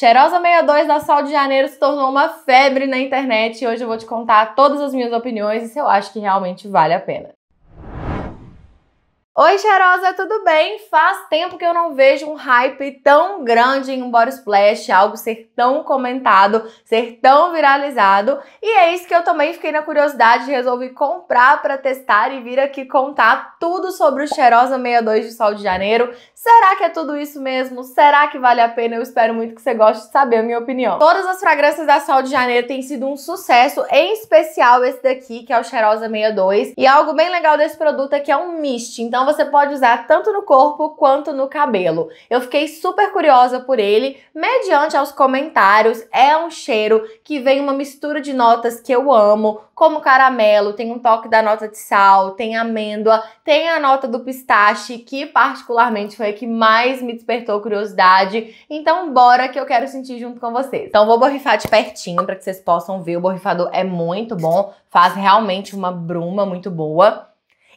Cheirosa 62 da Sol de Janeiro se tornou uma febre na internet e hoje eu vou te contar todas as minhas opiniões e se eu acho que realmente vale a pena. Oi, cheirosa, tudo bem? Faz tempo que eu não vejo um hype tão grande em um body splash, algo ser tão comentado, ser tão viralizado. E é isso que eu também fiquei na curiosidade e resolvi comprar para testar e vir aqui contar tudo sobre o Cheirosa 62 de Sol de Janeiro. Será que é tudo isso mesmo? Será que vale a pena? Eu espero muito que você goste de saber a minha opinião. Todas as fragrâncias da Sol de Janeiro têm sido um sucesso, em especial esse daqui, que é o Cheirosa 62. E algo bem legal desse produto é que é um mist, então então, você pode usar tanto no corpo quanto no cabelo. Eu fiquei super curiosa por ele, mediante aos comentários. É um cheiro que vem uma mistura de notas que eu amo, como caramelo, tem um toque da nota de sal, tem amêndoa, tem a nota do pistache, que particularmente foi a que mais me despertou curiosidade. Então bora que eu quero sentir junto com vocês. Então vou borrifar de pertinho para que vocês possam ver. O borrifador é muito bom, faz realmente uma bruma muito boa.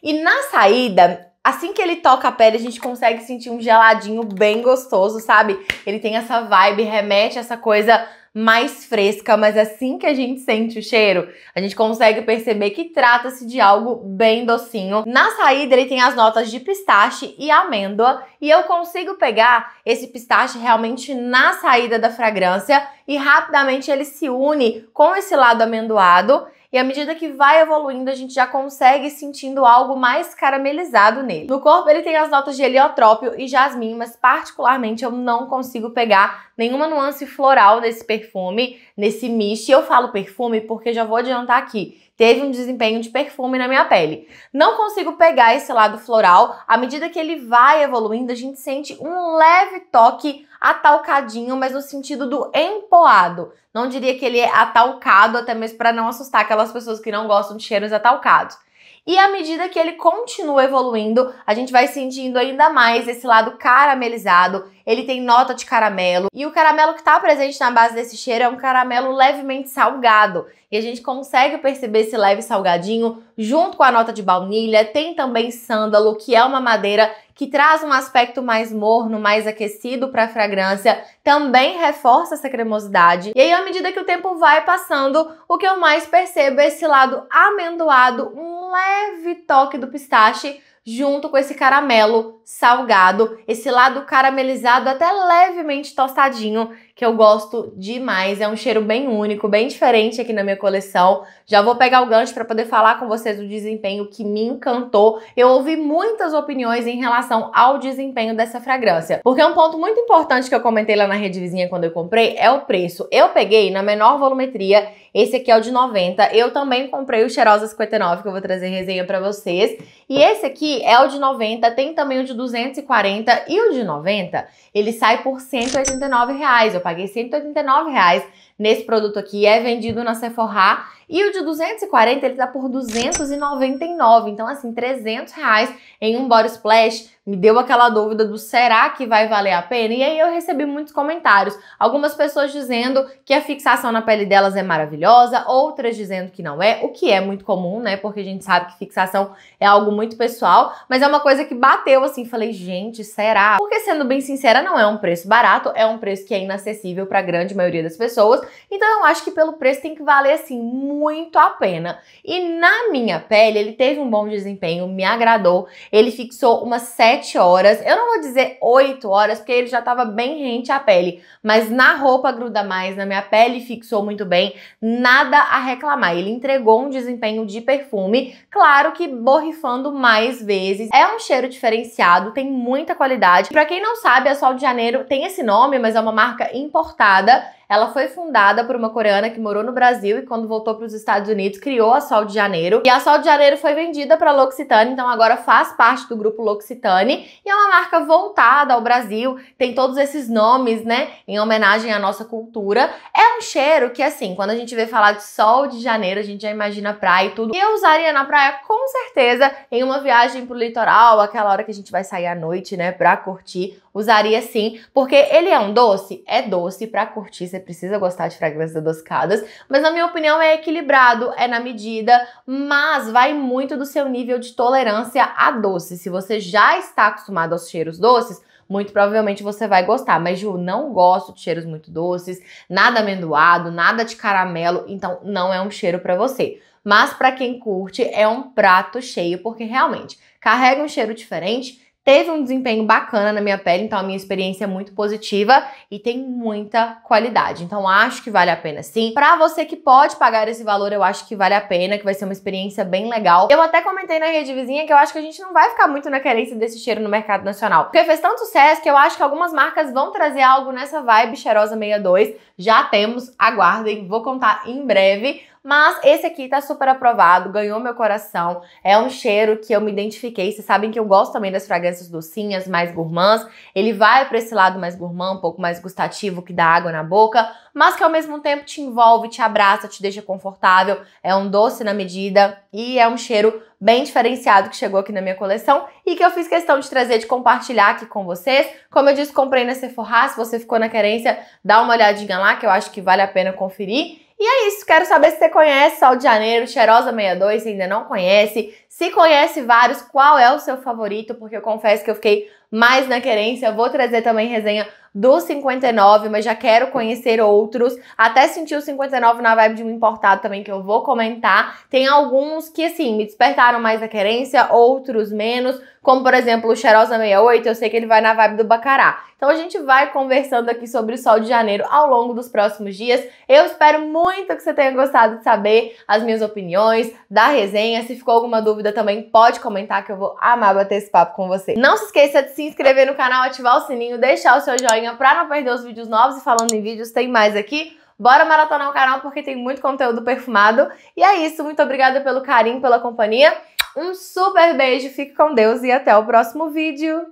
E na saída, Assim que ele toca a pele, a gente consegue sentir um geladinho bem gostoso, sabe? Ele tem essa vibe, remete a essa coisa mais fresca, mas assim que a gente sente o cheiro, a gente consegue perceber que trata-se de algo bem docinho. Na saída ele tem as notas de pistache e amêndoa, e eu consigo pegar esse pistache realmente na saída da fragrância e rapidamente ele se une com esse lado amendoado e à medida que vai evoluindo, a gente já consegue sentindo algo mais caramelizado nele. No corpo, ele tem as notas de heliotrópio e jasmim, mas particularmente eu não consigo pegar nenhuma nuance floral nesse perfume, nesse mist. Eu falo perfume porque já vou adiantar aqui teve um desempenho de perfume na minha pele. Não consigo pegar esse lado floral, à medida que ele vai evoluindo, a gente sente um leve toque atalcadinho, mas no sentido do empoado. Não diria que ele é atalcado, até mesmo para não assustar aquelas pessoas que não gostam de cheiros atalcados. E à medida que ele continua evoluindo, a gente vai sentindo ainda mais esse lado caramelizado. Ele tem nota de caramelo. E o caramelo que está presente na base desse cheiro é um caramelo levemente salgado. E a gente consegue perceber esse leve salgadinho junto com a nota de baunilha. Tem também sândalo, que é uma madeira que traz um aspecto mais morno, mais aquecido para a fragrância, também reforça essa cremosidade. E aí, à medida que o tempo vai passando, o que eu mais percebo é esse lado amendoado, um leve toque do pistache junto com esse caramelo salgado, esse lado caramelizado até levemente tostadinho que eu gosto demais. É um cheiro bem único, bem diferente aqui na minha coleção. Já vou pegar o gancho para poder falar com vocês do desempenho que me encantou. Eu ouvi muitas opiniões em relação ao desempenho dessa fragrância, porque um ponto muito importante que eu comentei lá na rede vizinha quando eu comprei é o preço. Eu peguei na menor volumetria, esse aqui é o de 90. Eu também comprei o Cheirosa 59, que eu vou trazer resenha para vocês. E esse aqui é o de 90, tem também o de 240 e o de 90, ele sai por 189 reais. Eu paguei 189 reais nesse produto aqui, é vendido na Sephora. E o de 240 ele tá por 299, então assim, 300 reais em um body splash, me deu aquela dúvida do será que vai valer a pena? E aí eu recebi muitos comentários. Algumas pessoas dizendo que a fixação na pele delas é maravilhosa, outras dizendo que não é, o que é muito comum, né? Porque a gente sabe que fixação é algo muito pessoal, mas é uma coisa que bateu assim, falei, gente, será? Porque sendo bem sincera, não é um preço barato, é um preço que é inacessível para a grande maioria das pessoas. Então eu acho que pelo preço tem que valer assim muito a pena. E na minha pele, ele teve um bom desempenho, me agradou. Ele fixou uma série 7 horas. Eu não vou dizer 8 horas, porque ele já estava bem rente à pele. Mas na roupa gruda mais, na minha pele fixou muito bem. Nada a reclamar. Ele entregou um desempenho de perfume. Claro que borrifando mais vezes. É um cheiro diferenciado, tem muita qualidade. Para quem não sabe, a Sol de Janeiro tem esse nome, mas é uma marca importada. Ela foi fundada por uma coreana que morou no Brasil e quando voltou para os Estados Unidos criou a Sol de Janeiro. E a Sol de Janeiro foi vendida para L'Occitane, então agora faz parte do grupo L'Occitane e é uma marca voltada ao Brasil, tem todos esses nomes, né, em homenagem à nossa cultura. É um cheiro que assim, quando a gente vê falar de Sol de Janeiro, a gente já imagina praia e tudo. Eu usaria na praia com certeza em uma viagem pro litoral, aquela hora que a gente vai sair à noite, né, para curtir, usaria sim, porque ele é um doce, é doce para curtir, você precisa gostar de fragrâncias adocicadas, mas na minha opinião é equilibrado, é na medida, mas vai muito do seu nível de tolerância a doce. Se você já está acostumado aos cheiros doces, muito provavelmente você vai gostar. Mas, Ju, não gosto de cheiros muito doces, nada amendoado, nada de caramelo, então não é um cheiro para você. Mas para quem curte, é um prato cheio, porque realmente carrega um cheiro diferente teve um desempenho bacana na minha pele, então a minha experiência é muito positiva e tem muita qualidade. Então acho que vale a pena sim. Para você que pode pagar esse valor, eu acho que vale a pena, que vai ser uma experiência bem legal. Eu até comentei na rede vizinha que eu acho que a gente não vai ficar muito na carência desse cheiro no mercado nacional. Porque fez tanto sucesso que eu acho que algumas marcas vão trazer algo nessa vibe cheirosa 62. Já temos, aguardem, vou contar em breve. Mas esse aqui tá super aprovado, ganhou meu coração. É um cheiro que eu me identifiquei. Vocês sabem que eu gosto também das fragrâncias docinhas, mais gourmands. Ele vai para esse lado mais gourmand, um pouco mais gustativo, que dá água na boca, mas que ao mesmo tempo te envolve, te abraça, te deixa confortável. É um doce na medida e é um cheiro bem diferenciado que chegou aqui na minha coleção e que eu fiz questão de trazer, de compartilhar aqui com vocês. Como eu disse, comprei na Sephora, se você ficou na querência, dá uma olhadinha lá que eu acho que vale a pena conferir. E é isso, quero saber se você conhece Sol de Janeiro, Cheirosa 62, se ainda não conhece. Se conhece vários, qual é o seu favorito? Porque eu confesso que eu fiquei mais na querência. Eu vou trazer também resenha do 59, mas já quero conhecer outros. Até senti o 59 na vibe de um importado também, que eu vou comentar. Tem alguns que, assim, me despertaram mais a querência, outros menos. Como, por exemplo, o Cheirosa 68, eu sei que ele vai na vibe do Bacará. Então a gente vai conversando aqui sobre o Sol de Janeiro ao longo dos próximos dias. Eu espero muito que você tenha gostado de saber as minhas opiniões, da resenha. Se ficou alguma dúvida também, pode comentar que eu vou amar bater esse papo com você. Não se esqueça de se se inscrever no canal, ativar o sininho, deixar o seu joinha pra não perder os vídeos novos. E falando em vídeos, tem mais aqui. Bora maratonar o canal porque tem muito conteúdo perfumado. E é isso, muito obrigada pelo carinho, pela companhia. Um super beijo, fique com Deus e até o próximo vídeo.